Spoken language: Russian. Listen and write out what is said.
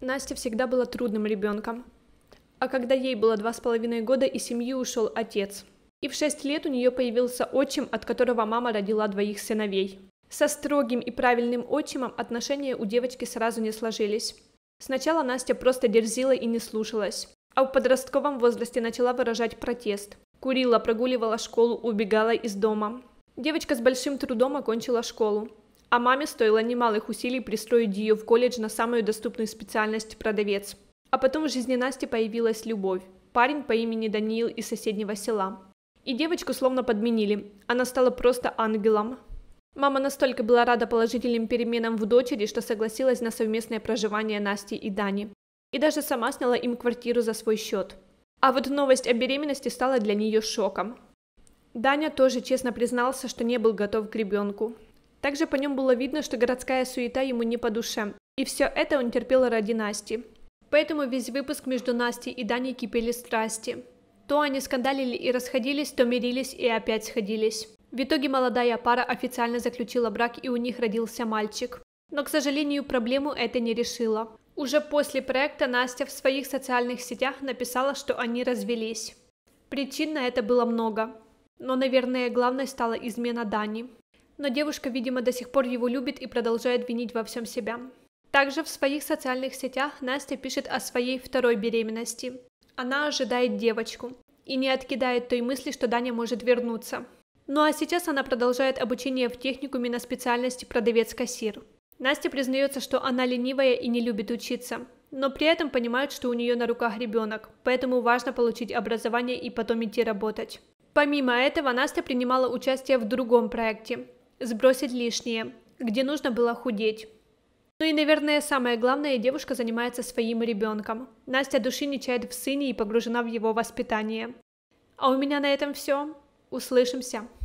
Настя всегда была трудным ребенком. А когда ей было два с половиной года, из семьи ушел отец. И в шесть лет у нее появился отчим, от которого мама родила двоих сыновей. Со строгим и правильным отчимом отношения у девочки сразу не сложились. Сначала Настя просто дерзила и не слушалась. А в подростковом возрасте начала выражать протест. Курила, прогуливала школу, убегала из дома. Девочка с большим трудом окончила школу. А маме стоило немалых усилий пристроить ее в колледж на самую доступную специальность продавец. А потом в жизни Насти появилась любовь. Парень по имени Даниил из соседнего села. И девочку словно подменили. Она стала просто ангелом. Мама настолько была рада положительным переменам в дочери, что согласилась на совместное проживание Насти и Дани. И даже сама сняла им квартиру за свой счет. А вот новость о беременности стала для нее шоком. Даня тоже честно признался, что не был готов к ребенку. Также по нем было видно, что городская суета ему не по душе. И все это он терпел ради Насти. Поэтому весь выпуск между Настей и Даней кипели страсти. То они скандалили и расходились, то мирились и опять сходились. В итоге молодая пара официально заключила брак и у них родился мальчик. Но, к сожалению, проблему это не решило. Уже после проекта Настя в своих социальных сетях написала, что они развелись. Причин на это было много. Но, наверное, главной стала измена Дани но девушка, видимо, до сих пор его любит и продолжает винить во всем себя. Также в своих социальных сетях Настя пишет о своей второй беременности. Она ожидает девочку и не откидает той мысли, что Даня может вернуться. Ну а сейчас она продолжает обучение в техникуме на специальности продавец-кассир. Настя признается, что она ленивая и не любит учиться, но при этом понимает, что у нее на руках ребенок, поэтому важно получить образование и потом идти работать. Помимо этого, Настя принимала участие в другом проекте, сбросить лишнее, где нужно было худеть. Ну и, наверное, самое главное, девушка занимается своим ребенком. Настя души не чает в сыне и погружена в его воспитание. А у меня на этом все. Услышимся.